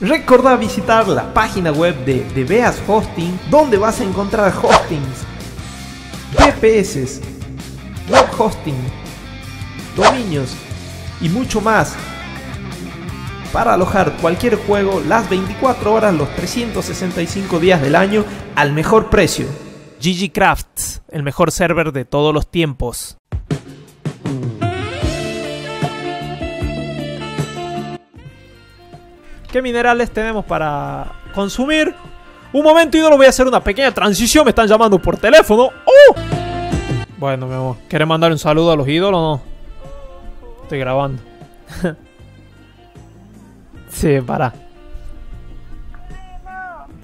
Recordá visitar la página web de Beas Hosting, donde vas a encontrar hostings, VPS, web hosting, dominios y mucho más para alojar cualquier juego las 24 horas, los 365 días del año al mejor precio. GG Crafts, el mejor server de todos los tiempos. qué minerales tenemos para consumir. Un momento, ídolo, voy a hacer una pequeña transición. Me están llamando por teléfono. ¡Oh! Bueno, mi amor, ¿quieres mandar un saludo a los ídolos o no? Estoy grabando. sí, para.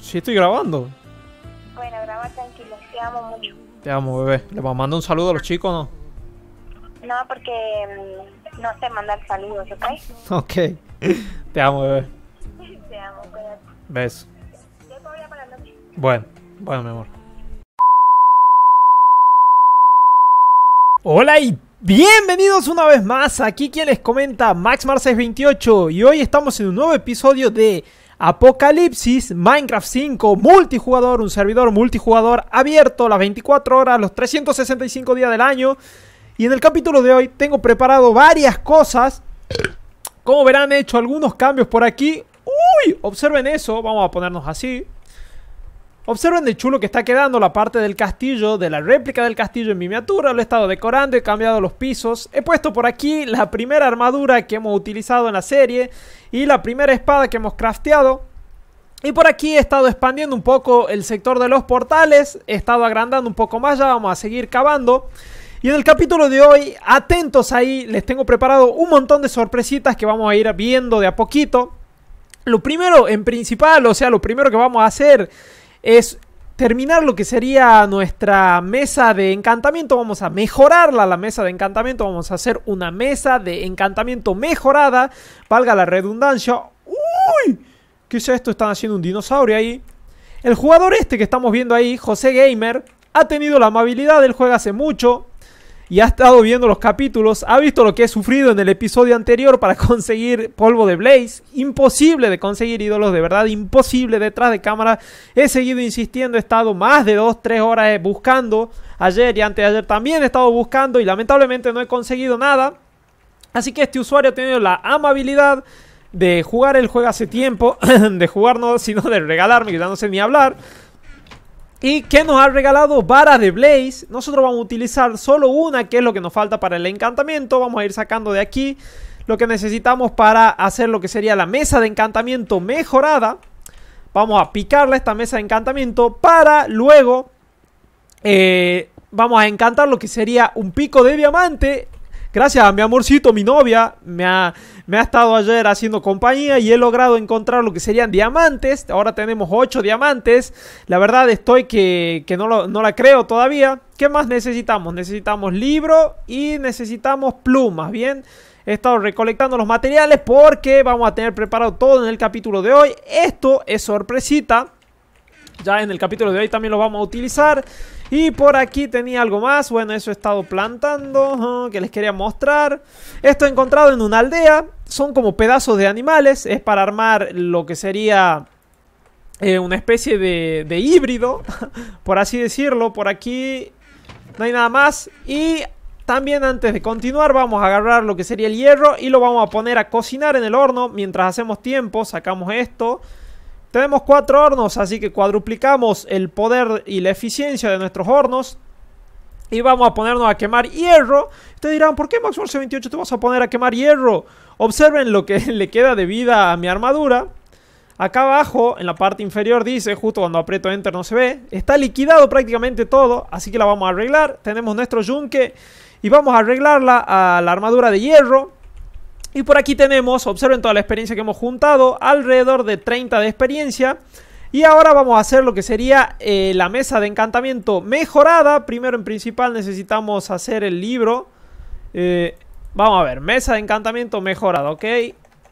Sí, estoy grabando. Bueno, graba tranquilo, te amo mucho. Te amo, bebé. ¿Le mando un saludo a los chicos o no? No, porque mm, no sé mandar saludos, ¿ok? Ok. te amo, bebé. ¿Ves? Bueno, bueno, mi amor. Hola y bienvenidos una vez más. Aquí quien les comenta Max 628. 28 y hoy estamos en un nuevo episodio de Apocalipsis Minecraft 5 multijugador, un servidor multijugador abierto las 24 horas, los 365 días del año. Y en el capítulo de hoy tengo preparado varias cosas. Como verán, he hecho algunos cambios por aquí, Uy, observen eso, vamos a ponernos así. Observen de chulo que está quedando la parte del castillo, de la réplica del castillo en miniatura, lo he estado decorando, he cambiado los pisos, he puesto por aquí la primera armadura que hemos utilizado en la serie y la primera espada que hemos crafteado. Y por aquí he estado expandiendo un poco el sector de los portales, he estado agrandando un poco más, ya vamos a seguir cavando. Y en el capítulo de hoy, atentos ahí, les tengo preparado un montón de sorpresitas que vamos a ir viendo de a poquito. Lo primero, en principal, o sea, lo primero que vamos a hacer es terminar lo que sería nuestra mesa de encantamiento. Vamos a mejorarla, la mesa de encantamiento. Vamos a hacer una mesa de encantamiento mejorada. Valga la redundancia. ¡Uy! ¿Qué es esto? Están haciendo un dinosaurio ahí. El jugador este que estamos viendo ahí, José Gamer, ha tenido la amabilidad. Él juega hace mucho y ha estado viendo los capítulos, ha visto lo que he sufrido en el episodio anterior para conseguir polvo de Blaze. Imposible de conseguir ídolos, de verdad, imposible detrás de cámara. He seguido insistiendo, he estado más de 2-3 horas eh, buscando. Ayer y antes de ayer también he estado buscando y lamentablemente no he conseguido nada. Así que este usuario ha tenido la amabilidad de jugar el juego hace tiempo, de jugar no, sino de regalarme, ya no sé ni hablar. ¿Y que nos ha regalado? Vara de Blaze. Nosotros vamos a utilizar solo una, que es lo que nos falta para el encantamiento. Vamos a ir sacando de aquí lo que necesitamos para hacer lo que sería la mesa de encantamiento mejorada. Vamos a picarla esta mesa de encantamiento para luego... Eh, vamos a encantar lo que sería un pico de diamante. Gracias a mi amorcito, mi novia, me ha me ha estado ayer haciendo compañía y he logrado encontrar lo que serían diamantes. Ahora tenemos 8 diamantes. La verdad estoy que, que no, no la creo todavía. ¿Qué más necesitamos? Necesitamos libro y necesitamos plumas, ¿bien? He estado recolectando los materiales porque vamos a tener preparado todo en el capítulo de hoy. Esto es sorpresita. Ya en el capítulo de hoy también lo vamos a utilizar. Y por aquí tenía algo más. Bueno, eso he estado plantando. que les quería mostrar. Esto he encontrado en una aldea. Son como pedazos de animales. Es para armar lo que sería eh, una especie de, de híbrido. por así decirlo. Por aquí no hay nada más. Y también antes de continuar vamos a agarrar lo que sería el hierro. Y lo vamos a poner a cocinar en el horno. Mientras hacemos tiempo sacamos esto. Tenemos cuatro hornos, así que cuadruplicamos el poder y la eficiencia de nuestros hornos. Y vamos a ponernos a quemar hierro. Ustedes dirán, ¿por qué Max 28 te vas a poner a quemar hierro? Observen lo que le queda de vida a mi armadura. Acá abajo, en la parte inferior, dice, justo cuando aprieto Enter no se ve, está liquidado prácticamente todo, así que la vamos a arreglar. Tenemos nuestro yunque y vamos a arreglarla a la armadura de hierro. Y por aquí tenemos, observen toda la experiencia que hemos juntado, alrededor de 30 de experiencia. Y ahora vamos a hacer lo que sería eh, la mesa de encantamiento mejorada. Primero en principal necesitamos hacer el libro. Eh, vamos a ver, mesa de encantamiento mejorada, ok.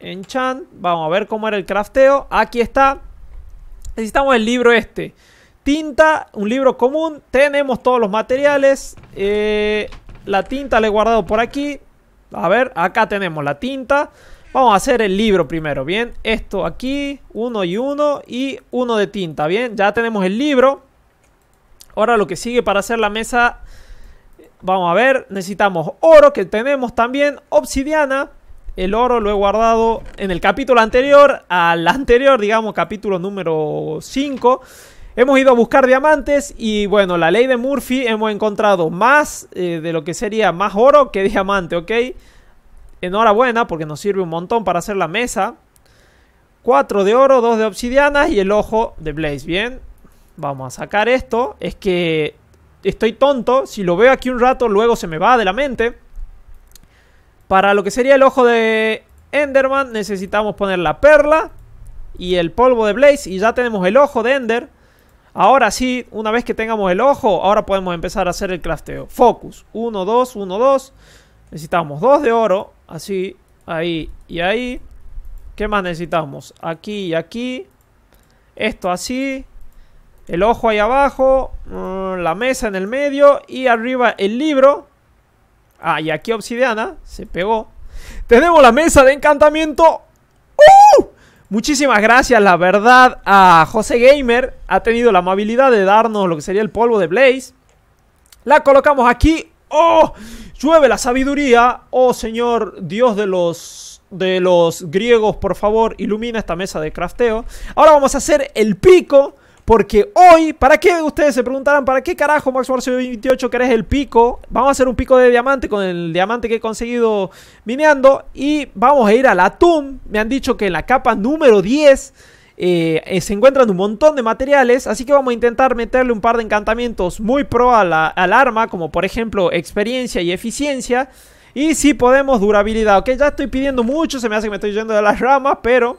Enchant, vamos a ver cómo era el crafteo. Aquí está. Necesitamos el libro este. Tinta, un libro común. Tenemos todos los materiales. Eh, la tinta la he guardado por aquí. A ver, acá tenemos la tinta. Vamos a hacer el libro primero, ¿bien? Esto aquí, uno y uno y uno de tinta, ¿bien? Ya tenemos el libro. Ahora lo que sigue para hacer la mesa, vamos a ver, necesitamos oro que tenemos también, obsidiana. El oro lo he guardado en el capítulo anterior, al anterior, digamos, capítulo número 5. Hemos ido a buscar diamantes y bueno, la ley de Murphy hemos encontrado más eh, de lo que sería más oro que diamante, ¿ok? Enhorabuena porque nos sirve un montón para hacer la mesa. Cuatro de oro, dos de obsidiana y el ojo de Blaze, ¿bien? Vamos a sacar esto. Es que estoy tonto. Si lo veo aquí un rato, luego se me va de la mente. Para lo que sería el ojo de Enderman necesitamos poner la perla y el polvo de Blaze y ya tenemos el ojo de Ender. Ahora sí, una vez que tengamos el ojo, ahora podemos empezar a hacer el crafteo. Focus, 1, 2, 1, 2. Necesitamos dos de oro, así, ahí y ahí. ¿Qué más necesitamos? Aquí y aquí. Esto así. El ojo ahí abajo. Mm, la mesa en el medio. Y arriba el libro. Ah, y aquí obsidiana. Se pegó. Tenemos la mesa de encantamiento. ¡Uh! Muchísimas gracias, la verdad, a José Gamer. Ha tenido la amabilidad de darnos lo que sería el polvo de Blaze. La colocamos aquí. ¡Oh! Llueve la sabiduría. ¡Oh, señor Dios de los, de los griegos, por favor, ilumina esta mesa de crafteo! Ahora vamos a hacer el pico. Porque hoy, ¿para qué ustedes se preguntarán? ¿Para qué carajo Max 28 querés el pico? Vamos a hacer un pico de diamante con el diamante que he conseguido mineando. Y vamos a ir a la tomb, Me han dicho que en la capa número 10 eh, se encuentran un montón de materiales, así que vamos a intentar meterle un par de encantamientos muy pro a la, al arma, como por ejemplo experiencia y eficiencia. Y si podemos, durabilidad. Ok, ya estoy pidiendo mucho, se me hace que me estoy yendo de las ramas, pero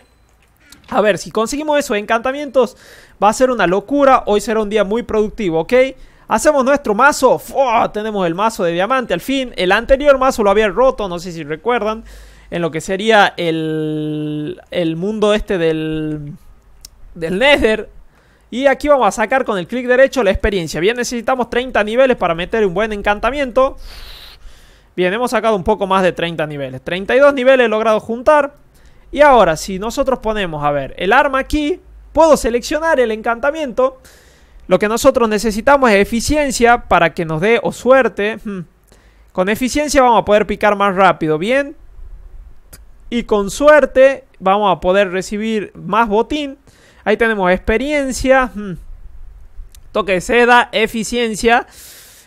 a ver, si conseguimos esos encantamientos, va a ser una locura. Hoy será un día muy productivo, ¿ok? Hacemos nuestro mazo. Tenemos el mazo de diamante al fin. El anterior mazo lo había roto, no sé si recuerdan. En lo que sería el, el mundo este del, del Nether. Y aquí vamos a sacar con el clic derecho la experiencia. Bien, necesitamos 30 niveles para meter un buen encantamiento. Bien, hemos sacado un poco más de 30 niveles. 32 niveles he logrado juntar. Y ahora, si nosotros ponemos, a ver, el arma aquí, puedo seleccionar el encantamiento. Lo que nosotros necesitamos es eficiencia para que nos dé o suerte. Hmm. Con eficiencia vamos a poder picar más rápido, bien. Y con suerte vamos a poder recibir más botín. Ahí tenemos experiencia. Hmm. Toque de seda, eficiencia.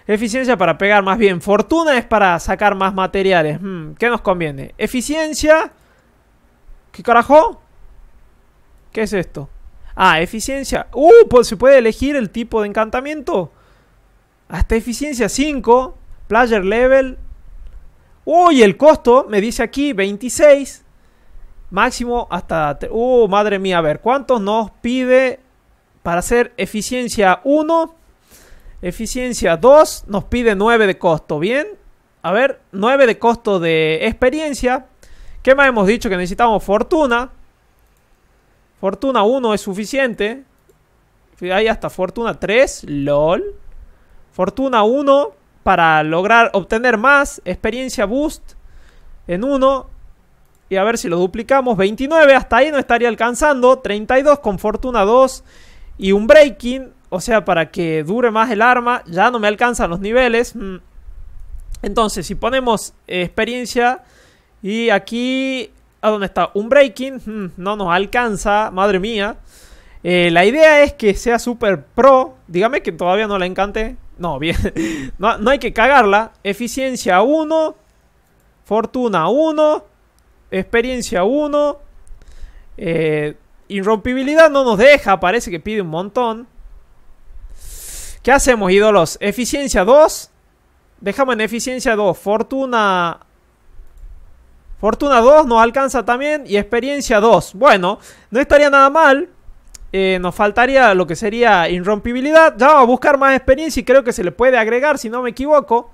Eficiencia para pegar más bien. Fortuna es para sacar más materiales. Hmm. ¿Qué nos conviene? Eficiencia. ¿Qué carajo? ¿Qué es esto? Ah, eficiencia. ¡Uh! Pues se puede elegir el tipo de encantamiento. Hasta eficiencia 5. Player level. ¡Uy! el costo me dice aquí 26. Máximo hasta... ¡Uh! Madre mía, a ver, ¿cuántos nos pide para hacer eficiencia 1? Eficiencia 2 nos pide 9 de costo, ¿bien? A ver, 9 de costo de experiencia. ¿Qué más hemos dicho? Que necesitamos fortuna. Fortuna 1 es suficiente. Ahí hasta fortuna 3. LOL. Fortuna 1 para lograr obtener más. Experiencia boost en 1. Y a ver si lo duplicamos. 29, hasta ahí no estaría alcanzando. 32 con fortuna 2. Y un breaking. O sea, para que dure más el arma. Ya no me alcanzan los niveles. Mm. Entonces, si ponemos experiencia y aquí, ¿a dónde está? Un breaking, mm, no nos alcanza, madre mía. Eh, la idea es que sea super pro. Dígame que todavía no la encante. No, bien. No, hay que cagarla. Eficiencia 1. Fortuna 1. Experiencia 1. Eh, irrompibilidad no nos deja. Parece que pide un montón. ¿Qué hacemos, ídolos? Eficiencia 2. Dejamos en eficiencia 2. Fortuna Fortuna 2 nos alcanza también y experiencia 2. Bueno, no estaría nada mal. Eh, nos faltaría lo que sería inrompibilidad Ya vamos a buscar más experiencia y creo que se le puede agregar, si no me equivoco.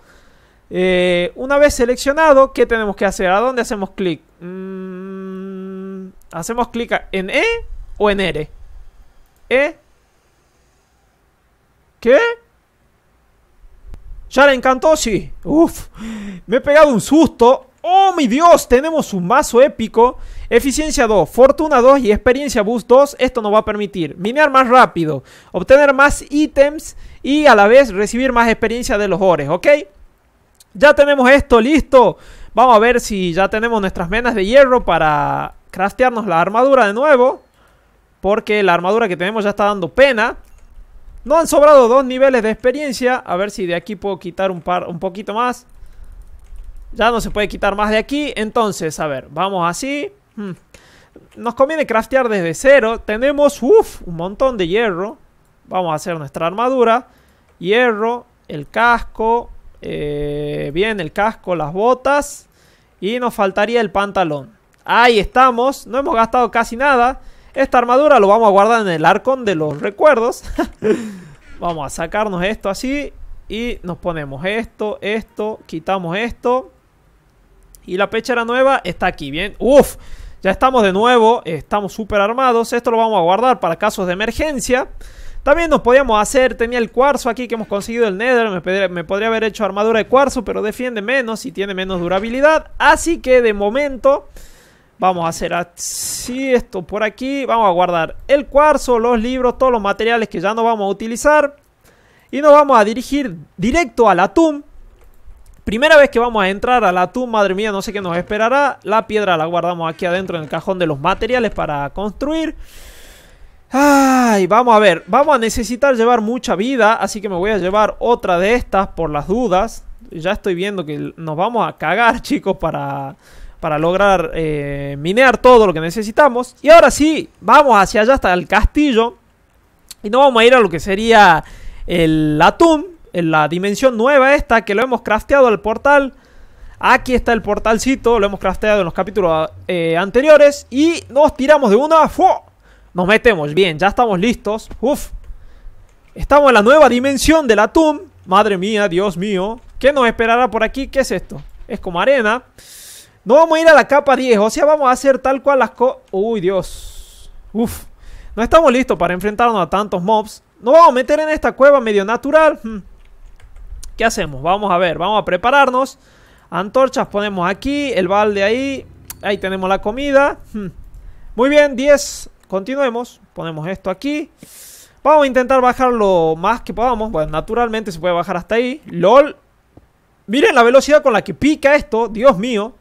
Eh, una vez seleccionado, ¿qué tenemos que hacer? ¿A dónde hacemos clic? Mm, ¿Hacemos clic en E o en R? ¿E? ¿Qué? ¿Ya le encantó? Sí. Uf, me he pegado un susto. ¡Oh, mi Dios! Tenemos un mazo épico. Eficiencia 2, Fortuna 2 y Experiencia Boost 2. Esto nos va a permitir minear más rápido, obtener más ítems y a la vez recibir más experiencia de los ores, ¿ok? Ya tenemos esto listo. Vamos a ver si ya tenemos nuestras menas de hierro para craftearnos la armadura de nuevo. Porque la armadura que tenemos ya está dando pena. No han sobrado dos niveles de experiencia. A ver si de aquí puedo quitar un, par, un poquito más. Ya no se puede quitar más de aquí. Entonces, a ver, vamos así. Hmm. Nos conviene craftear desde cero. Tenemos, uff, un montón de hierro. Vamos a hacer nuestra armadura. Hierro, el casco. Eh, bien, el casco, las botas. Y nos faltaría el pantalón. Ahí estamos. No hemos gastado casi nada. Esta armadura lo vamos a guardar en el arcón de los recuerdos. vamos a sacarnos esto así. Y nos ponemos esto, esto, quitamos esto. Y la pechera nueva está aquí, bien. Uf, ya estamos de nuevo, estamos súper armados. Esto lo vamos a guardar para casos de emergencia. También nos podíamos hacer, tenía el cuarzo aquí que hemos conseguido el Nether, me, podría, haber hecho armadura de cuarzo, pero defiende menos y tiene menos durabilidad. Así que de momento vamos a hacer así esto por aquí, vamos a guardar el cuarzo, los libros, todos los materiales que ya no vamos a utilizar. Y nos vamos a dirigir directo a la Primera vez que vamos a entrar a la tumba, madre mía, no sé qué nos esperará. La piedra la guardamos aquí adentro en el cajón de los materiales para construir. Ay, vamos a ver, vamos a necesitar llevar mucha vida, así que me voy a llevar otra de estas por las dudas. Ya estoy viendo que nos vamos a cagar, chicos, para, para lograr eh, minear todo lo que necesitamos. Y ahora sí, vamos hacia allá hasta el castillo. Y no vamos a ir a lo que sería el atún, en la dimensión nueva esta que lo hemos crafteado al portal. Aquí está el portalcito, lo hemos crafteado en los capítulos eh, anteriores. Y nos tiramos de una. ¡Fu! Nos metemos, bien, ya estamos listos. Uf. Estamos en la nueva dimensión de la tomb. Madre mía, Dios mío. ¿Qué nos esperará por aquí? ¿Qué es esto? Es como arena. No vamos a ir a la capa 10, o sea, vamos a hacer tal cual las co... Uy, Dios. Uf. No estamos listos para enfrentarnos a tantos mobs. Nos vamos a meter en esta cueva medio natural. Hmm. ¿Qué hacemos? Vamos a ver, vamos a prepararnos. Antorchas ponemos aquí, el balde ahí. Ahí tenemos la comida. Hmm. Muy bien, 10. Continuemos. Ponemos esto aquí. Vamos a intentar bajar lo más que podamos. Bueno, naturalmente se puede bajar hasta ahí. LOL. Miren la velocidad con la que pica esto. Dios mío.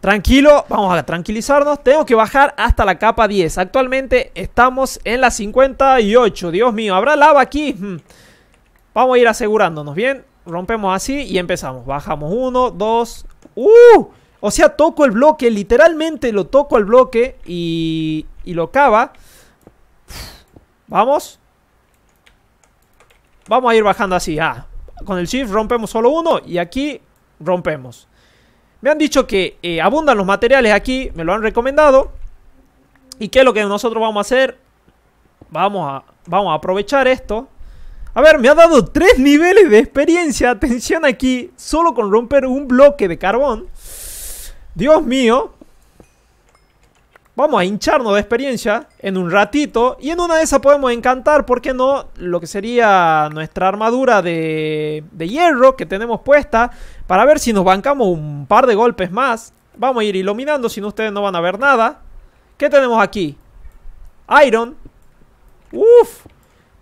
Tranquilo, vamos a tranquilizarnos. Tengo que bajar hasta la capa 10. Actualmente estamos en la 58. Dios mío, ¿habrá lava aquí? Hmm. Vamos a ir asegurándonos, ¿bien? Rompemos así y empezamos. Bajamos uno, dos... ¡Uh! O sea, toco el bloque, literalmente lo toco al bloque y, lo cava. Vamos. Vamos a ir bajando así. Ah, con el shift rompemos solo uno y aquí rompemos. Me han dicho que eh, abundan los materiales aquí, me lo han recomendado. ¿Y qué es lo que nosotros vamos a hacer? Vamos a, vamos a aprovechar esto. A ver, me ha dado tres niveles de experiencia. Atención aquí, solo con romper un bloque de carbón. Dios mío. Vamos a hincharnos de experiencia en un ratito. Y en una de esas podemos encantar, ¿por qué no? Lo que sería nuestra armadura de, hierro que tenemos puesta. Para ver si nos bancamos un par de golpes más. Vamos a ir iluminando, si no ustedes no van a ver nada. ¿Qué tenemos aquí? Iron. Uf,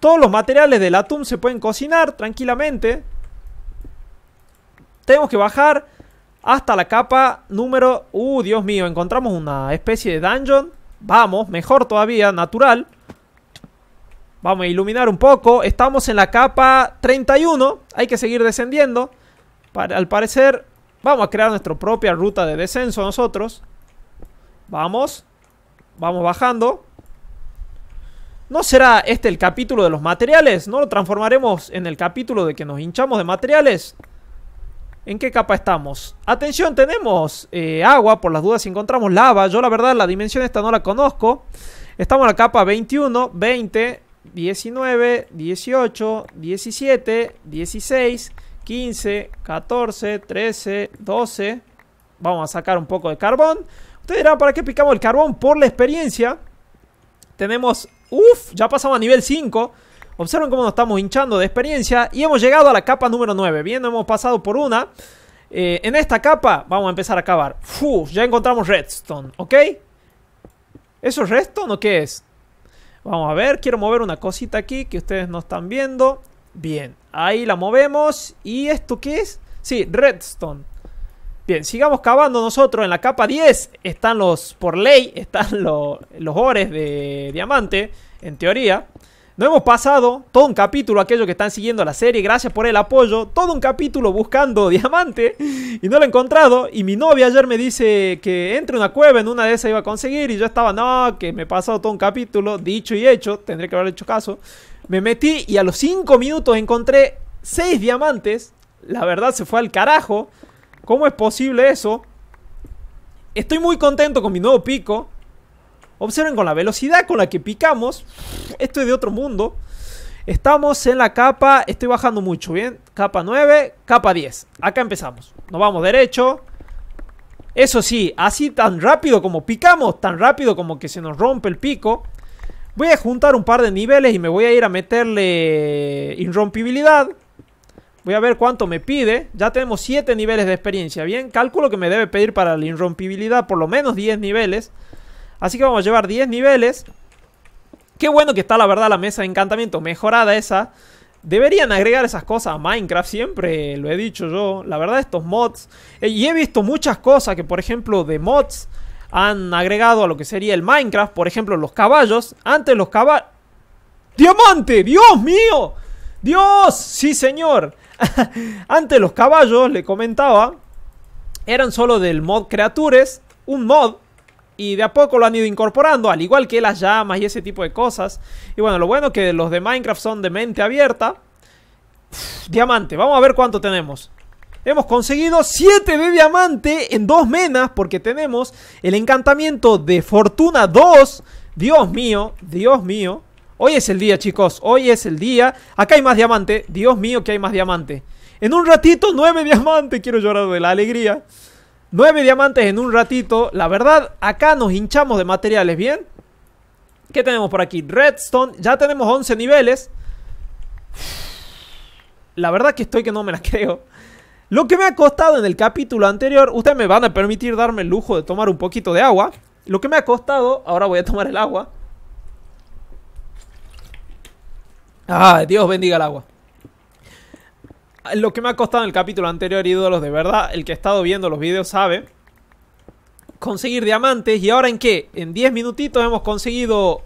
todos los materiales del atún se pueden cocinar tranquilamente. Tenemos que bajar hasta la capa número... Uh, Dios mío, encontramos una especie de dungeon. Vamos, mejor todavía, natural. Vamos a iluminar un poco. Estamos en la capa 31. Hay que seguir descendiendo. Para, al parecer, vamos a crear nuestra propia ruta de descenso nosotros. Vamos. Vamos bajando. ¿No será este el capítulo de los materiales? ¿No lo transformaremos en el capítulo de que nos hinchamos de materiales? ¿En qué capa estamos? Atención, tenemos eh, agua, por las dudas si encontramos lava. Yo la verdad la dimensión esta no la conozco. Estamos en la capa 21, 20, 19, 18, 17, 16, 15, 14, 13, 12. Vamos a sacar un poco de carbón. Ustedes dirán, ¿para qué picamos el carbón? Por la experiencia. Tenemos Uf, ya pasamos a nivel 5. Observen cómo nos estamos hinchando de experiencia y hemos llegado a la capa número 9. Bien, hemos pasado por una. Eh, en esta capa vamos a empezar a cavar. Uf, ya encontramos redstone, ¿ok? ¿Eso es redstone o qué es? Vamos a ver, quiero mover una cosita aquí que ustedes no están viendo. Bien, ahí la movemos. ¿Y esto qué es? Sí, redstone. Bien, sigamos cavando nosotros. En la capa 10 están los, por ley, están los, los ores de diamante, en teoría. No hemos pasado todo un capítulo, aquellos que están siguiendo la serie, gracias por el apoyo, todo un capítulo buscando diamante y no lo he encontrado. Y mi novia ayer me dice que entre una cueva, en una de esas iba a conseguir y yo estaba, no, que me he pasado todo un capítulo, dicho y hecho, tendré que haber hecho caso. Me metí y a los 5 minutos encontré 6 diamantes, la verdad se fue al carajo. ¿Cómo es posible eso? Estoy muy contento con mi nuevo pico. Observen con la velocidad con la que picamos. Esto es de otro mundo. Estamos en la capa, estoy bajando mucho, ¿bien? Capa 9, capa 10. Acá empezamos. Nos vamos derecho. Eso sí, así tan rápido como picamos, tan rápido como que se nos rompe el pico. Voy a juntar un par de niveles y me voy a ir a meterle irrompibilidad. Voy a ver cuánto me pide. Ya tenemos 7 niveles de experiencia. Bien, cálculo que me debe pedir para la irrompibilidad por lo menos 10 niveles. Así que vamos a llevar 10 niveles. Qué bueno que está la verdad la mesa de encantamiento mejorada esa. Deberían agregar esas cosas a Minecraft, siempre lo he dicho yo. La verdad estos mods... Eh, y he visto muchas cosas que por ejemplo de mods han agregado a lo que sería el Minecraft. Por ejemplo los caballos. Antes los caballos... ¡Diamante! ¡Dios mío! ¡Dios! Sí señor. Antes los caballos, le comentaba, eran solo del mod Creatures, un mod, y de a poco lo han ido incorporando, al igual que las llamas y ese tipo de cosas. Y bueno, lo bueno es que los de Minecraft son de mente abierta. diamante, vamos a ver cuánto tenemos. Hemos conseguido 7 de diamante en dos menas porque tenemos el encantamiento de Fortuna 2. Dios mío, Dios mío. Hoy es el día, chicos. Hoy es el día. Acá hay más diamante. Dios mío, que hay más diamante. En un ratito, nueve diamantes. Quiero llorar de la alegría. Nueve diamantes en un ratito. La verdad, acá nos hinchamos de materiales, ¿bien? ¿Qué tenemos por aquí? Redstone. Ya tenemos 11 niveles. La verdad que estoy que no me la creo. Lo que me ha costado en el capítulo anterior, ustedes me van a permitir darme el lujo de tomar un poquito de agua. Lo que me ha costado, ahora voy a tomar el agua. Ah, Dios bendiga el agua. Lo que me ha costado en el capítulo anterior, ídolos, de verdad, el que ha estado viendo los videos sabe. Conseguir diamantes. ¿Y ahora en qué? En 10 minutitos hemos conseguido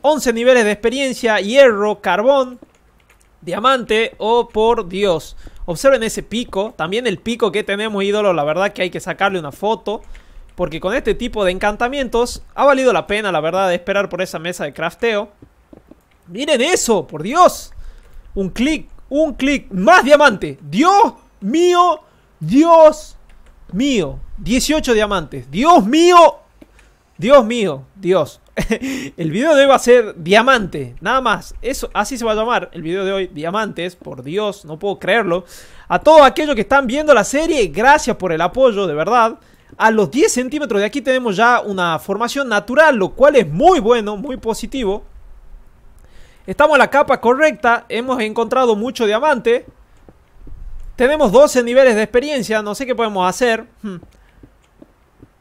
11 niveles de experiencia, hierro, carbón, diamante. Oh, por Dios. Observen ese pico. También el pico que tenemos, ídolos. La verdad que hay que sacarle una foto. Porque con este tipo de encantamientos ha valido la pena, la verdad, de esperar por esa mesa de crafteo. Miren eso, por Dios. Un clic, un clic, más diamante. Dios mío, Dios mío. 18 diamantes. Dios mío, Dios mío, Dios. el video de hoy va a ser diamante, nada más. Eso, así se va a llamar el video de hoy, diamantes, por Dios, no puedo creerlo. A todos aquellos que están viendo la serie, gracias por el apoyo, de verdad. A los 10 centímetros de aquí tenemos ya una formación natural, lo cual es muy bueno, muy positivo. Estamos en la capa correcta, hemos encontrado mucho diamante. Tenemos 12 niveles de experiencia, no sé qué podemos hacer. Hmm.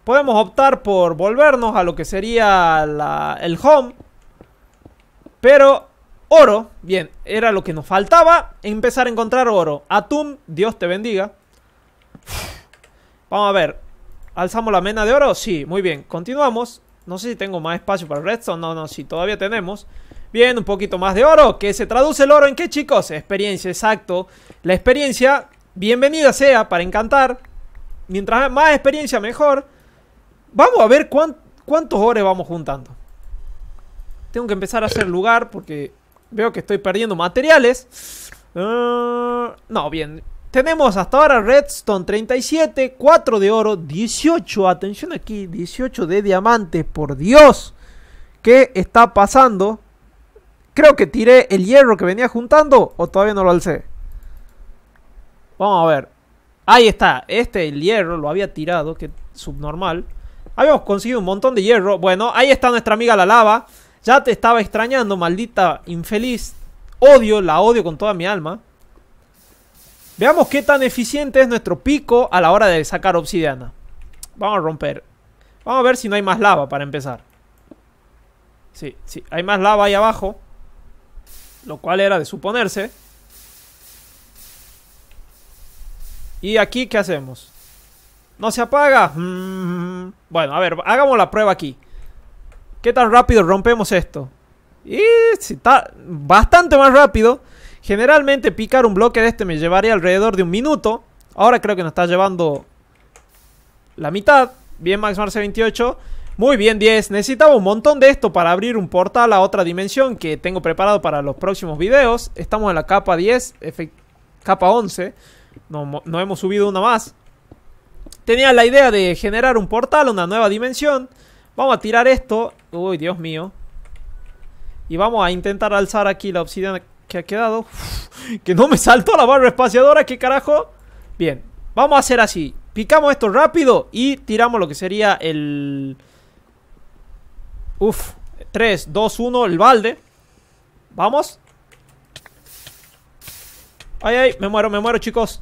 Podemos optar por volvernos a lo que sería el home. Pero oro, bien, era lo que nos faltaba, empezar a encontrar oro. Atum, Dios te bendiga. Vamos a ver, ¿alzamos la mena de oro? Sí, muy bien, continuamos. No sé si tengo más espacio para el redstone, no, no, si todavía tenemos. Bien, un poquito más de oro. ¿Qué se traduce el oro en qué, chicos? Experiencia, exacto. La experiencia, bienvenida sea para encantar. Mientras más experiencia, mejor. Vamos a ver cuántos ores vamos juntando. Tengo que empezar a hacer lugar porque veo que estoy perdiendo materiales. Ah, no, bien. Tenemos hasta ahora redstone 37, 4 de oro, 18, atención aquí, 18 de diamantes, por Dios. ¿Qué está pasando? Creo que tiré el hierro que venía juntando o todavía no lo alcé. Vamos a ver. Ahí está. Este, el hierro, lo había tirado, que subnormal. Habíamos conseguido un montón de hierro. Bueno, ahí está nuestra amiga la lava. Ya te estaba extrañando, maldita infeliz. Odio, la odio con toda mi alma. Veamos qué tan eficiente es nuestro pico a la hora de sacar obsidiana. Vamos a romper. Vamos a ver si no hay más lava para empezar. Sí, sí, hay más lava ahí abajo lo cual era de suponerse. ¿Y aquí qué hacemos? ¿No se apaga? Mm, bueno, a ver, hagamos la prueba aquí. ¿Qué tan rápido rompemos esto? Y si está bastante más rápido. Generalmente picar un bloque de este me llevaría alrededor de un minuto. Ahora creo que nos está llevando la mitad. Bien, Max Marce 28. Muy bien, 10. Necesitaba un montón de esto para abrir un portal a otra dimensión que tengo preparado para los próximos videos. Estamos en la capa 10, capa 11. No, hemos subido una más. Tenía la idea de generar un portal a una nueva dimensión. Vamos a tirar esto. Uy, Dios mío. Y vamos a intentar alzar aquí la obsidiana que ha quedado. que no me saltó la barra espaciadora, qué carajo. Bien, vamos a hacer así. Picamos esto rápido y tiramos lo que sería el Uf, 3, 2, 1, el balde Vamos Ay, ay, me muero, me muero, chicos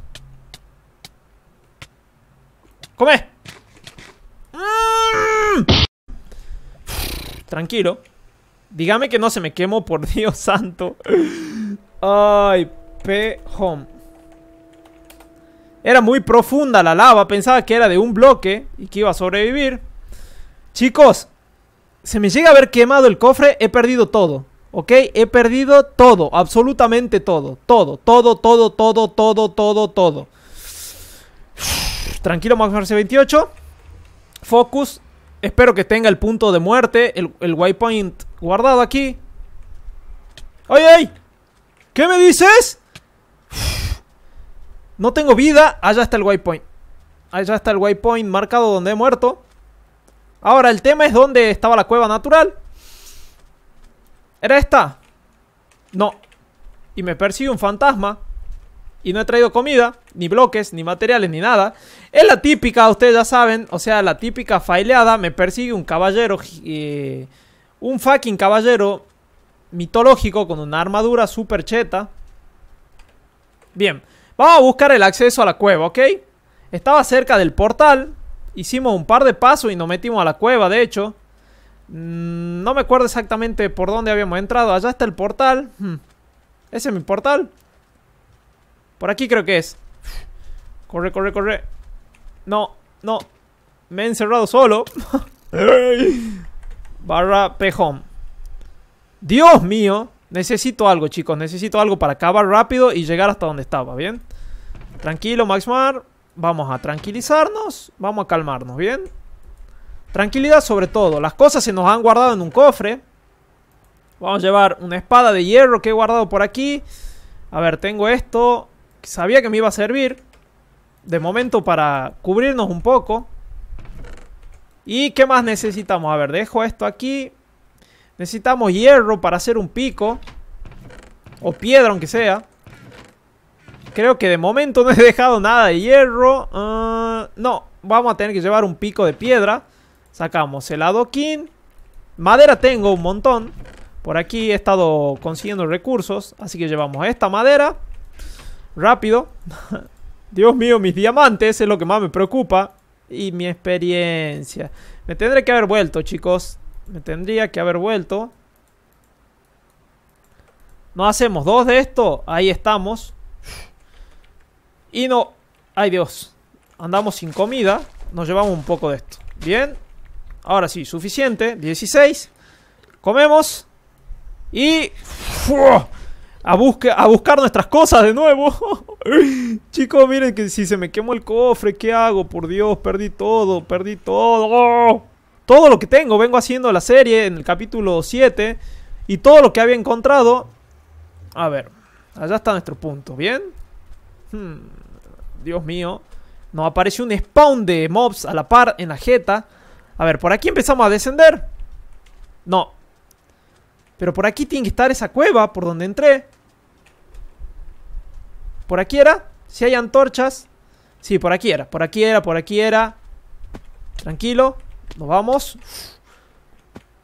¡Come! Mm. Tranquilo Dígame que no se me quemó, por Dios santo Ay, P Era muy profunda la lava Pensaba que era de un bloque Y que iba a sobrevivir Chicos, se me llega a haber quemado el cofre, he perdido todo. ¿Ok? He perdido todo, absolutamente todo. Todo, todo, todo, todo, todo, todo, todo. Tranquilo, Max 28. Focus. Espero que tenga el punto de muerte, el, el waypoint guardado aquí. ¡Ay, ay! ¿Qué me dices? No tengo vida. Allá está el waypoint. Allá está el waypoint marcado donde he muerto. Ahora, el tema es dónde estaba la cueva natural. ¿Era esta? No. Y me persigue un fantasma. Y no he traído comida, ni bloques, ni materiales, ni nada. Es la típica, ustedes ya saben. O sea, la típica faileada. Me persigue un caballero. Eh, un fucking caballero mitológico con una armadura super cheta. Bien, vamos a buscar el acceso a la cueva, ¿ok? Estaba cerca del portal. Hicimos un par de pasos y nos metimos a la cueva, de hecho. Mm, no me acuerdo exactamente por dónde habíamos entrado. Allá está el portal. Hmm. Ese es mi portal. Por aquí creo que es. Corre, corre, corre. No, no. Me he encerrado solo. Barra pejón. Dios mío. Necesito algo, chicos. Necesito algo para acabar rápido y llegar hasta donde estaba, ¿bien? Tranquilo, Maxmar vamos a tranquilizarnos, vamos a calmarnos, ¿bien? Tranquilidad sobre todo. Las cosas se nos han guardado en un cofre. Vamos a llevar una espada de hierro que he guardado por aquí. A ver, tengo esto. Sabía que me iba a servir. De momento para cubrirnos un poco. ¿Y qué más necesitamos? A ver, dejo esto aquí. Necesitamos hierro para hacer un pico. O piedra, aunque sea. Creo que de momento no he dejado nada de hierro. Ah, no, vamos a tener que llevar un pico de piedra. Sacamos el adoquín. Madera tengo un montón. Por aquí he estado consiguiendo recursos. Así que llevamos esta madera. Rápido. Dios mío, mis diamantes es lo que más me preocupa. Y mi experiencia. Me tendré que haber vuelto, chicos. Me tendría que haber vuelto. No hacemos dos de esto. Ahí estamos. Y no... ¡Ay, Dios! Andamos sin comida. Nos llevamos un poco de esto. Bien. Ahora sí, suficiente. 16. Comemos. Y... A, a buscar nuestras cosas de nuevo. Chicos, miren que si se me quemó el cofre, ¿qué hago? Por Dios, perdí todo, perdí todo. ¡Oh! Todo lo que tengo, vengo haciendo la serie en el capítulo 7. Y todo lo que había encontrado... A ver, allá está nuestro punto, ¿bien? Hmm. Dios mío. Nos apareció un spawn de mobs a la par en la jeta. A ver, por aquí empezamos a descender. No. Pero por aquí tiene que estar esa cueva por donde entré. ¿Por aquí era? Si hay antorchas. Sí, por aquí era, por aquí era, por aquí era. Tranquilo. Nos vamos.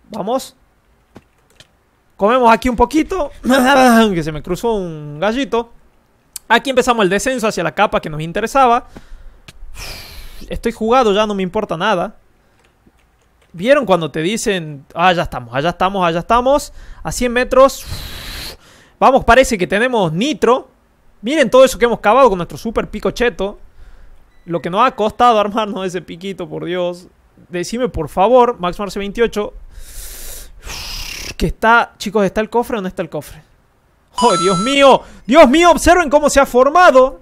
Vamos. Comemos aquí un poquito. que se me cruzó un gallito. Aquí empezamos el descenso hacia la capa que nos interesaba. Estoy jugado, ya no me importa nada. ¿Vieron cuando te dicen, ah, ya estamos, allá ah, estamos, allá ah, estamos? A 100 metros. Vamos, parece que tenemos nitro. Miren todo eso que hemos cavado con nuestro super pico cheto Lo que nos ha costado armarnos ese piquito, por Dios. Decime, por favor, Max 28. Que está, chicos, ¿está el cofre o no está el cofre? ¡Oh, Dios mío! ¡Dios mío! ¡Observen cómo se ha formado!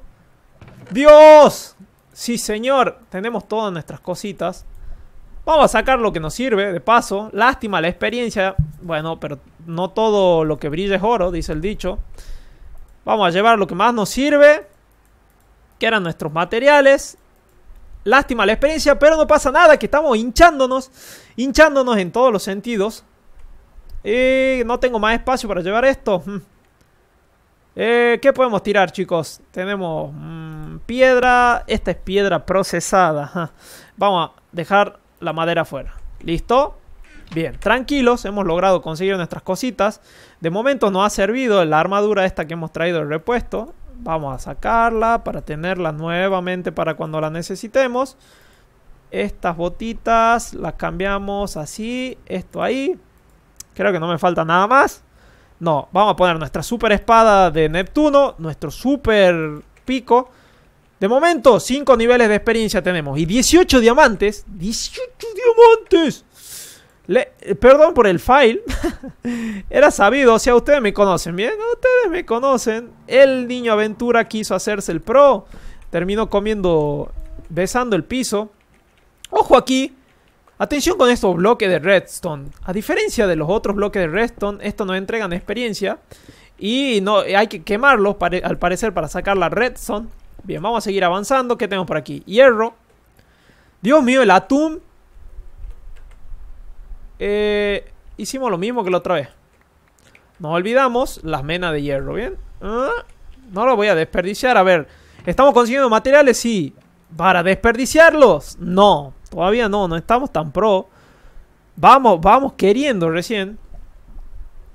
¡Dios! Sí, señor. Tenemos todas nuestras cositas. Vamos a sacar lo que nos sirve, de paso. Lástima la experiencia. Bueno, pero no todo lo que brilla es oro, dice el dicho. Vamos a llevar lo que más nos sirve. Que eran nuestros materiales. Lástima la experiencia, pero no pasa nada, que estamos hinchándonos. Hinchándonos en todos los sentidos. Y eh, no tengo más espacio para llevar esto. Mm. Eh, ¿Qué podemos tirar, chicos? Tenemos mm, piedra. Esta es piedra procesada. Vamos a dejar la madera afuera. ¿Listo? Bien, tranquilos, hemos logrado conseguir nuestras cositas. De momento no ha servido la armadura esta que hemos traído el repuesto. Vamos a sacarla para tenerla nuevamente para cuando la necesitemos. Estas botitas las cambiamos así, esto ahí. Creo que no me falta nada más. No, vamos a poner nuestra super espada de Neptuno, nuestro super pico. De momento, 5 niveles de experiencia tenemos y 18 diamantes. ¡18 diamantes! Eh, perdón por el file. Era sabido, o sea, ustedes me conocen, bien, ustedes me conocen. El niño aventura quiso hacerse el pro. Terminó comiendo, besando el piso. Ojo aquí, Atención con estos bloques de redstone. A diferencia de los otros bloques de redstone, estos no entregan experiencia. Y no, hay que quemarlos al parecer para sacar la redstone. Bien, vamos a seguir avanzando. ¿Qué tenemos por aquí? Hierro. Dios mío, el atún. Eh, hicimos lo mismo que la otra vez. Nos olvidamos las menas de hierro, ¿bien? Ah, no lo voy a desperdiciar. A ver, ¿estamos consiguiendo materiales? Sí. ¿Para desperdiciarlos? No. Todavía no, no estamos tan pro. Vamos, vamos queriendo recién.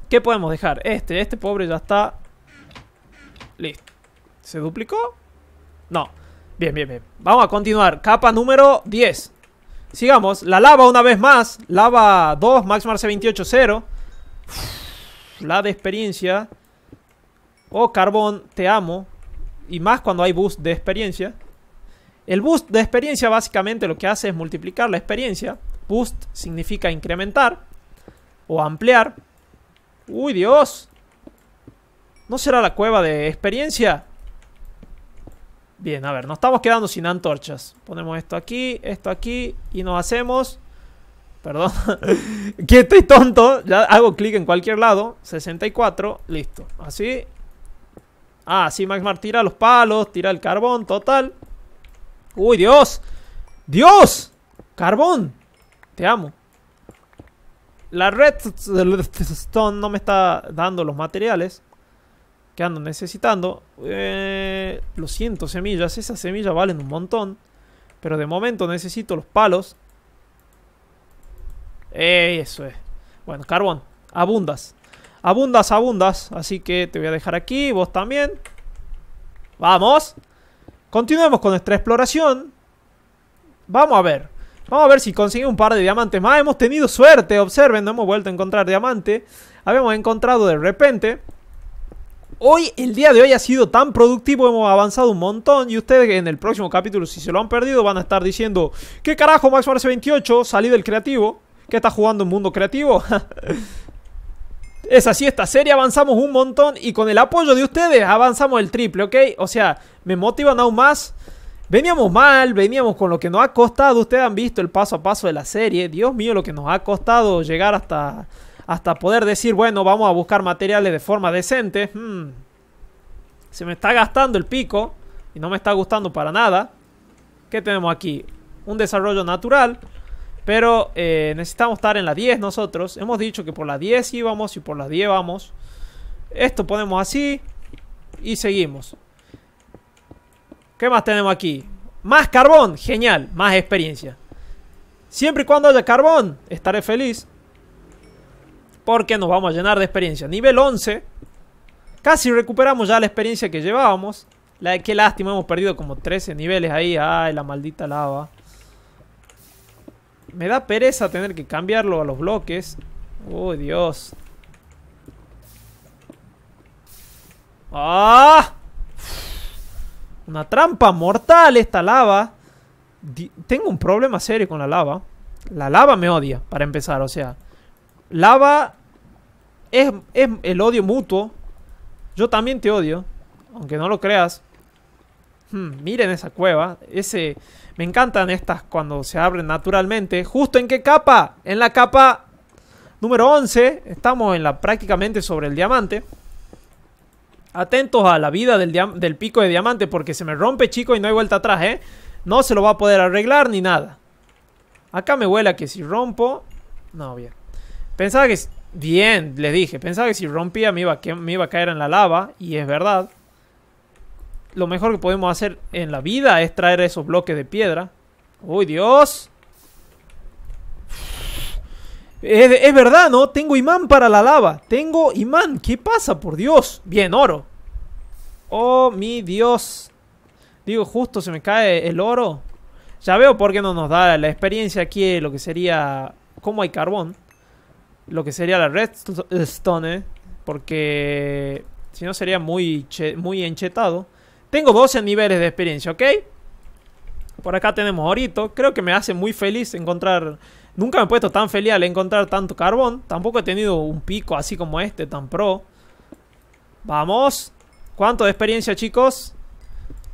¿Qué podemos dejar? Este, este pobre ya está... Listo. ¿Se duplicó? No. Bien, bien, bien. Vamos a continuar. Capa número 10. Sigamos. La lava una vez más. Lava 2, Max Marce 28, 0. la de experiencia. Oh, carbón, te amo. Y más cuando hay boost de experiencia. El boost de experiencia básicamente lo que hace es multiplicar la experiencia. Boost significa incrementar o ampliar. ¡Uy, Dios! ¿No será la cueva de experiencia? Bien, a ver, nos estamos quedando sin antorchas. Ponemos esto aquí, esto aquí y nos hacemos... Perdón, que estoy tonto. Ya hago clic en cualquier lado. 64, listo. Así. Ah, sí, Max tira los palos, tira el carbón, total. ¡Uy, Dios! ¡Dios! ¡Carbón! Te amo. La redstone no me está dando los materiales que ando necesitando. Eh, lo siento, semillas. Esas semillas valen un montón. Pero de momento necesito los palos. Eh, eso es. Bueno, carbón. Abundas. Abundas, abundas. Así que te voy a dejar aquí. Vos también. ¡Vamos! Continuemos con nuestra exploración. Vamos a ver. Vamos a ver si conseguimos un par de diamantes más. Hemos tenido suerte, observen, no hemos vuelto a encontrar diamante. Habíamos encontrado de repente. Hoy, el día de hoy ha sido tan productivo, hemos avanzado un montón y ustedes en el próximo capítulo, si se lo han perdido, van a estar diciendo, ¿qué carajo Max 28? Salí del creativo. ¿Qué está jugando en mundo creativo? Es así, esta serie avanzamos un montón y con el apoyo de ustedes avanzamos el triple, ¿ok? O sea, me motivan aún más. Veníamos mal, veníamos con lo que nos ha costado. Ustedes han visto el paso a paso de la serie. Dios mío, lo que nos ha costado llegar hasta, hasta poder decir, bueno, vamos a buscar materiales de forma decente. Hmm. Se me está gastando el pico y no me está gustando para nada. ¿Qué tenemos aquí? Un desarrollo natural. Pero eh, necesitamos estar en la 10 nosotros. Hemos dicho que por la 10 íbamos y por la 10 vamos. Esto ponemos así y seguimos. ¿Qué más tenemos aquí? Más carbón, genial, más experiencia. Siempre y cuando haya carbón, estaré feliz. Porque nos vamos a llenar de experiencia. Nivel 11. Casi recuperamos ya la experiencia que llevábamos. La, qué lástima, hemos perdido como 13 niveles ahí. Ay, la maldita lava. Me da pereza tener que cambiarlo a los bloques. Uy, Dios. ¡Ah! Una trampa mortal esta lava. tengo un problema serio con la lava. La lava me odia, para empezar. O sea, lava es, el odio mutuo. Yo también te odio, aunque no lo creas. Hmm, miren esa cueva. Ese, me encantan estas cuando se abren naturalmente. ¿Justo en qué capa? En la capa número 11. Estamos en la prácticamente sobre el diamante. Atentos a la vida del, del pico de diamante porque se me rompe chico y no hay vuelta atrás, ¿eh? No se lo va a poder arreglar ni nada. Acá me huela que si rompo... No, bien. Pensaba que... Bien, les dije. Pensaba que si rompía me iba a caer en la lava. Y es verdad lo mejor que podemos hacer en la vida es traer esos bloques de piedra. ¡Uy, Dios! Es, verdad, ¿no? Tengo imán para la lava. Tengo imán. ¿Qué pasa, por Dios? Bien, oro. Oh, mi Dios. Digo, justo se me cae el oro. Ya veo por qué no nos da la experiencia aquí, lo que sería... ¿Cómo hay carbón? Lo que sería la redstone, ¿eh? porque... Si no sería muy, muy enchetado. Tengo 12 niveles de experiencia, ¿ok? Por acá tenemos horito. Creo que me hace muy feliz encontrar... Nunca me he puesto tan feliz al encontrar tanto carbón. Tampoco he tenido un pico así como este, tan pro. Vamos. ¿Cuánto de experiencia, chicos?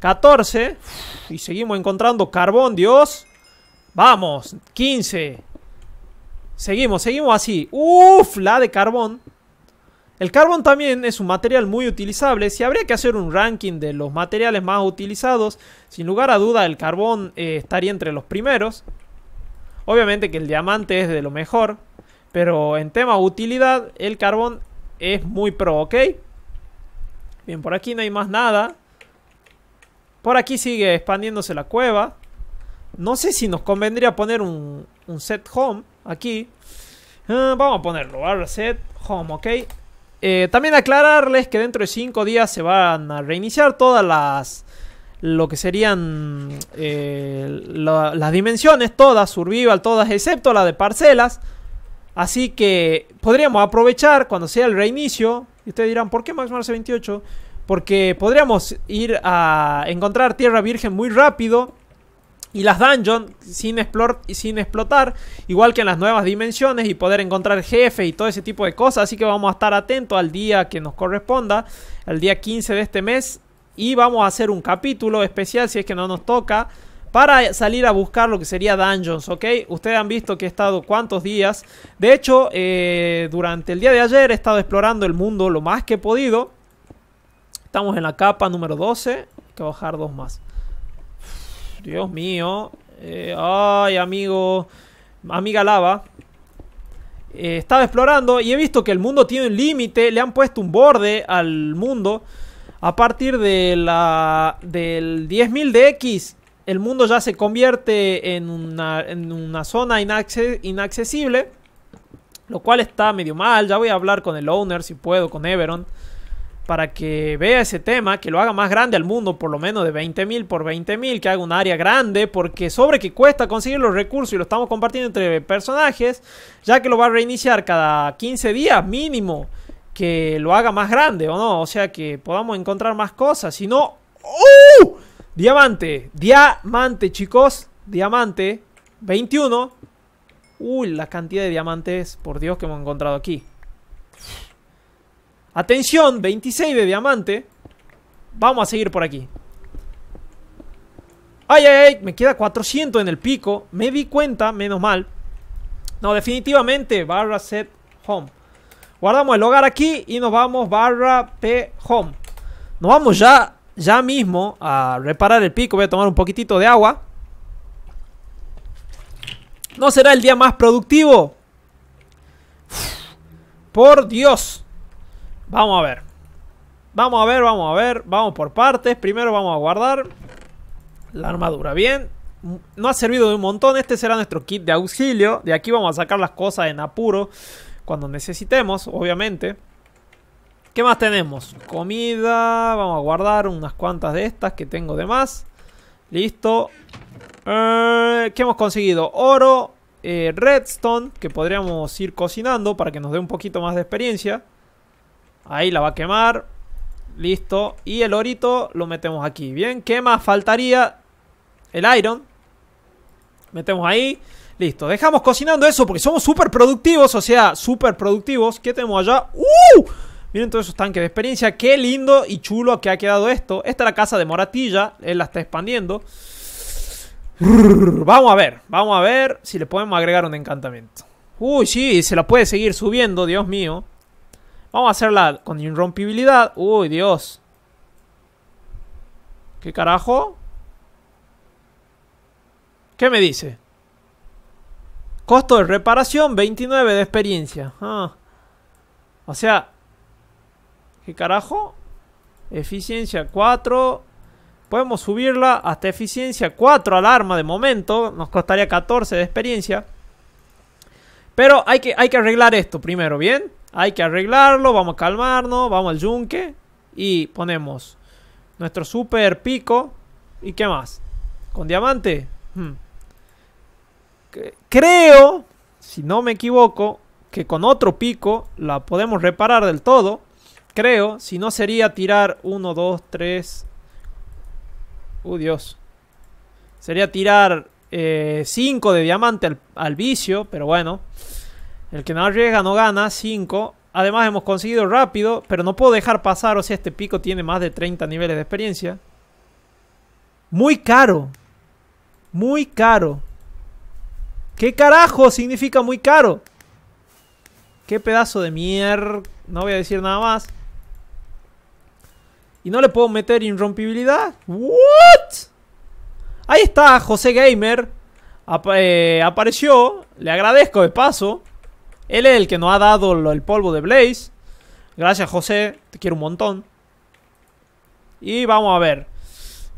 14. y seguimos encontrando carbón, Dios. Vamos. 15. Seguimos, seguimos así. Uf, la de carbón. El carbón también es un material muy utilizable. Si habría que hacer un ranking de los materiales más utilizados, sin lugar a duda el carbón eh, estaría entre los primeros. Obviamente que el diamante es de lo mejor, pero en tema utilidad el carbón es muy pro, ¿ok? Bien, por aquí no hay más nada. Por aquí sigue expandiéndose la cueva. No sé si nos convendría poner un, set home aquí. Ah, vamos a ponerlo, ahora set home, ¿ok? Eh, también aclararles que dentro de 5 días se van a reiniciar todas las. Lo que serían eh, las dimensiones, todas, survival, todas, excepto la de parcelas. Así que podríamos aprovechar cuando sea el reinicio. Y ustedes dirán, ¿por qué Max Mars 28? Porque podríamos ir a encontrar tierra virgen muy rápido y las dungeons sin, sin explotar, igual que en las nuevas dimensiones y poder encontrar jefes y todo ese tipo de cosas. Así que vamos a estar atentos al día que nos corresponda, Al día 15 de este mes, y vamos a hacer un capítulo especial si es que no nos toca. Para salir a buscar lo que sería dungeons, ¿ok? Ustedes han visto que he estado cuántos días. De hecho, eh, durante el día de ayer he estado explorando el mundo lo más que he podido. Estamos en la capa número 12. Hay que bajar dos más. Dios mío. Eh, ay, amigo. Amiga lava. Eh, estaba explorando y he visto que el mundo tiene un límite. Le han puesto un borde al mundo. A partir de la, del 10.000 de X, el mundo ya se convierte en una, en una zona inaccesible. Lo cual está medio mal. Ya voy a hablar con el owner si puedo, con Everon para que vea ese tema, que lo haga más grande al mundo, por lo menos de 20.000 por 20.000 que haga un área grande, porque sobre que cuesta conseguir los recursos y lo estamos compartiendo entre personajes, ya que lo va a reiniciar cada 15 días mínimo, que lo haga más grande o no, o sea que podamos encontrar más cosas, si no... ¡uh! Diamante, diamante chicos, diamante, 21. Uy, la cantidad de diamantes, por Dios, que hemos encontrado aquí. Atención, 26 de diamante Vamos a seguir por aquí. Ay, ay, ay, me queda 400 en el pico. Me di cuenta, menos mal. No, definitivamente, barra set home. Guardamos el hogar aquí y nos vamos barra p home. Nos vamos ya, ya mismo a reparar el pico. Voy a tomar un poquitito de agua. No será el día más productivo. Por Dios. Vamos a ver. Vamos a ver, vamos a ver. Vamos por partes. Primero vamos a guardar la armadura. Bien. No ha servido de un montón. Este será nuestro kit de auxilio. De aquí vamos a sacar las cosas en apuro. Cuando necesitemos, obviamente. ¿Qué más tenemos? Comida. Vamos a guardar unas cuantas de estas que tengo de más. Listo. Eh, ¿Qué hemos conseguido? Oro. Eh, redstone. Que podríamos ir cocinando para que nos dé un poquito más de experiencia. Ahí la va a quemar. Listo. Y el orito lo metemos aquí. Bien, ¿qué más faltaría? El iron. Metemos ahí. Listo, dejamos cocinando eso porque somos súper productivos, o sea, súper productivos. ¿Qué tenemos allá? ¡Uh! Miren todos esos tanques de experiencia. Qué lindo y chulo que ha quedado esto. Esta es la casa de Moratilla. Él la está expandiendo. Vamos a ver, vamos a ver si le podemos agregar un encantamiento. Uy, sí, se la puede seguir subiendo, Dios mío. Vamos a hacerla con irrompibilidad. Uy, Dios. ¿Qué carajo? ¿Qué me dice? Costo de reparación, 29 de experiencia. Ah. O sea... ¿Qué carajo? Eficiencia 4. Podemos subirla hasta eficiencia 4 al arma de momento. Nos costaría 14 de experiencia. Pero hay que, hay que arreglar esto primero, ¿bien? hay que arreglarlo, vamos a calmarnos, vamos al yunque y ponemos nuestro super pico y qué más. Con diamante. Hmm. Creo, si no me equivoco, que con otro pico la podemos reparar del todo. Creo, si no sería tirar 1, 2, 3. Uh, Dios. Sería tirar 5 eh, de diamante al vicio, pero bueno. El que no arriesga no gana, 5. Además hemos conseguido rápido, pero no puedo dejar pasar, o sea, este pico tiene más de 30 niveles de experiencia. Muy caro. Muy caro. ¿Qué carajo significa muy caro? Qué pedazo de mierda. No voy a decir nada más. Y no le puedo meter irrompibilidad. ¿What? Ahí está, José Gamer. Eh, apareció. Le agradezco de paso. Él es el que nos ha dado el polvo de Blaze. Gracias, José. Te quiero un montón. Y vamos a ver.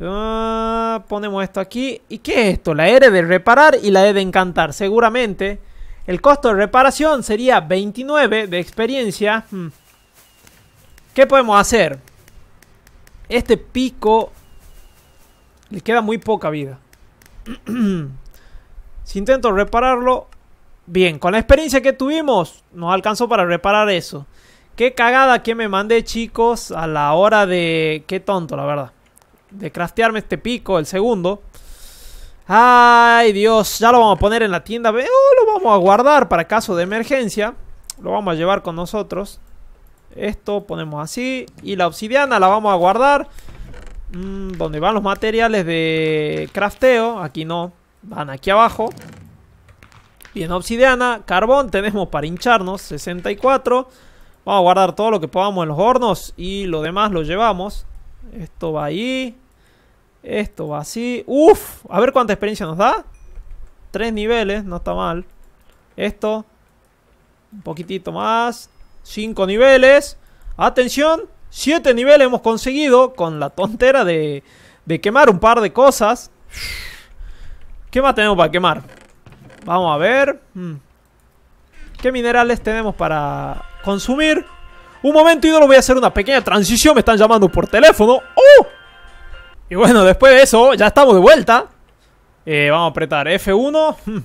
Ah, ponemos esto aquí. ¿Y qué es esto? La R e de reparar y la E de encantar. Seguramente el costo de reparación sería 29 de experiencia. Hmm. ¿Qué podemos hacer? Este pico le queda muy poca vida. si intento repararlo, Bien, con la experiencia que tuvimos, nos alcanzó para reparar eso. Qué cagada que me mandé, chicos, a la hora de... Qué tonto, la verdad. De craftearme este pico, el segundo. Ay, Dios, ya lo vamos a poner en la tienda. Oh, lo vamos a guardar para caso de emergencia. Lo vamos a llevar con nosotros. Esto ponemos así. Y la obsidiana la vamos a guardar. Mm, donde van los materiales de crafteo. Aquí no. Van aquí abajo. Bien, obsidiana, carbón tenemos para hincharnos, 64. Vamos a guardar todo lo que podamos en los hornos y lo demás lo llevamos. Esto va ahí. Esto va así. ¡Uf! A ver cuánta experiencia nos da. Tres niveles, no está mal. Esto. Un poquitito más. 5 niveles. Atención. Siete niveles hemos conseguido con la tontera de, de quemar un par de cosas. ¿Qué más tenemos para quemar? Vamos a ver. Mm. ¿Qué minerales tenemos para consumir? Un momento, y no lo voy a hacer una pequeña transición. Me están llamando por teléfono. ¡Oh! Y bueno, después de eso, ya estamos de vuelta. Eh, vamos a apretar F1. Mm.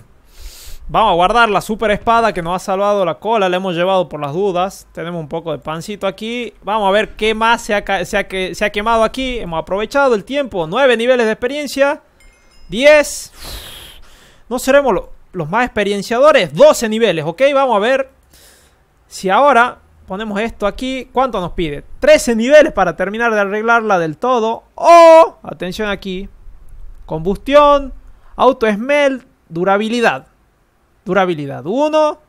Vamos a guardar la super espada que nos ha salvado la cola. La hemos llevado por las dudas. Tenemos un poco de pancito aquí. Vamos a ver qué más se ha, se ha quemado aquí. Hemos aprovechado el tiempo. Nueve niveles de experiencia. 10. No seremos los los más experienciadores, 12 niveles, ¿ok? Vamos a ver si ahora ponemos esto aquí, ¿cuánto nos pide? 13 niveles para terminar de arreglarla del todo. O, atención aquí, combustión, auto smell durabilidad. Durabilidad 1.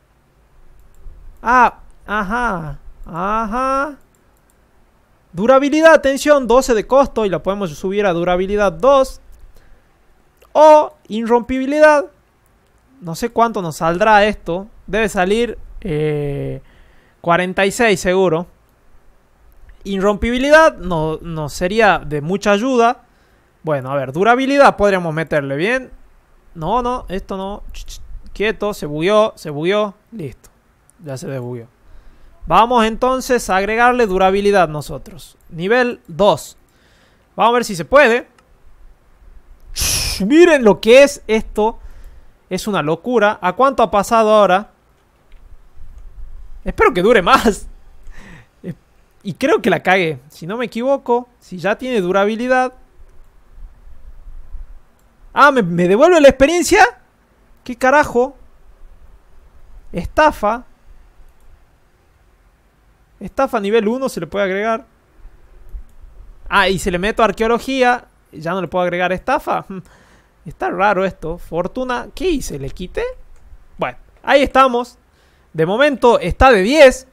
Ah, ajá, ajá. Durabilidad, atención, 12 de costo y la podemos subir a durabilidad 2. O irrompibilidad, no sé cuánto nos saldrá esto. Debe salir 46 eh, seguro. Inrompibilidad nos no sería de mucha ayuda. Bueno, a ver, durabilidad podríamos meterle bien. No, no, esto no. Quieto, se bugueó, se bugueó. Listo, ya se desbugueó. Vamos entonces a agregarle durabilidad nosotros. Nivel 2. Vamos a ver si se puede. Miren lo que es esto. Es una locura. ¿A cuánto ha pasado ahora? Espero que dure más. Y creo que la cague. Si no me equivoco, si ya tiene durabilidad. Ah, ¿me, devuelve la experiencia? ¿Qué carajo? Estafa. Estafa nivel 1 se le puede agregar. Ah, y si le meto arqueología, ya no le puedo agregar estafa. Está raro esto. Fortuna, ¿qué hice? ¿Le quité? Bueno, ahí estamos. De momento está de 10.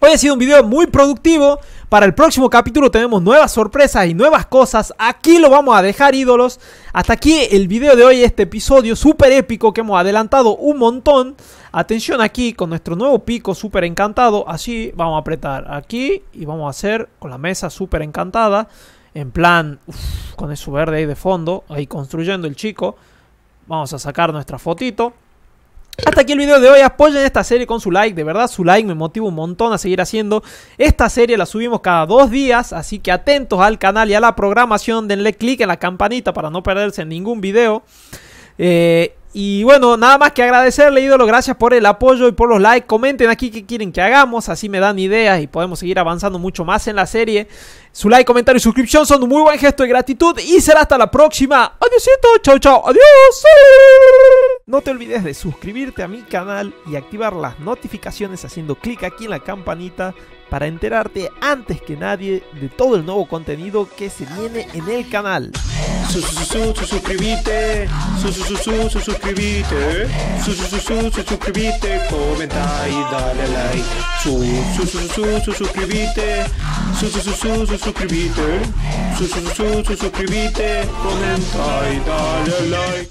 Hoy ha sido un video muy productivo. Para el próximo capítulo tenemos nuevas sorpresas y nuevas cosas. Aquí lo vamos a dejar, ídolos. Hasta aquí el video de hoy, este episodio súper épico que hemos adelantado un montón. Atención aquí con nuestro nuevo pico súper encantado. Así vamos a apretar aquí y vamos a hacer con la mesa súper encantada en plan, con eso verde ahí de fondo, ahí construyendo el chico. Vamos a sacar nuestra fotito. Hasta aquí el video de hoy, apoyen esta serie con su like, de verdad su like me motiva un montón a seguir haciendo. Esta serie la subimos cada dos días, así que atentos al canal y a la programación, denle click en la campanita para no perderse ningún video. Eh, y bueno, nada más que agradecerle, ídolo. Gracias por el apoyo y por los likes. Comenten aquí qué quieren que hagamos. Así me dan ideas y podemos seguir avanzando mucho más en la serie. Su like, comentario y suscripción son un muy buen gesto de gratitud. Y será hasta la próxima. Adiósito. Chao, chao. Adiós. No te olvides de suscribirte a mi canal y activar las notificaciones haciendo clic aquí en la campanita para enterarte antes que nadie de todo el nuevo contenido que se viene en el canal. Suscribite, suscribite, suscríbete. comenta y dale like. suscríbete. suscribite, suscríbete. comenta y dale like.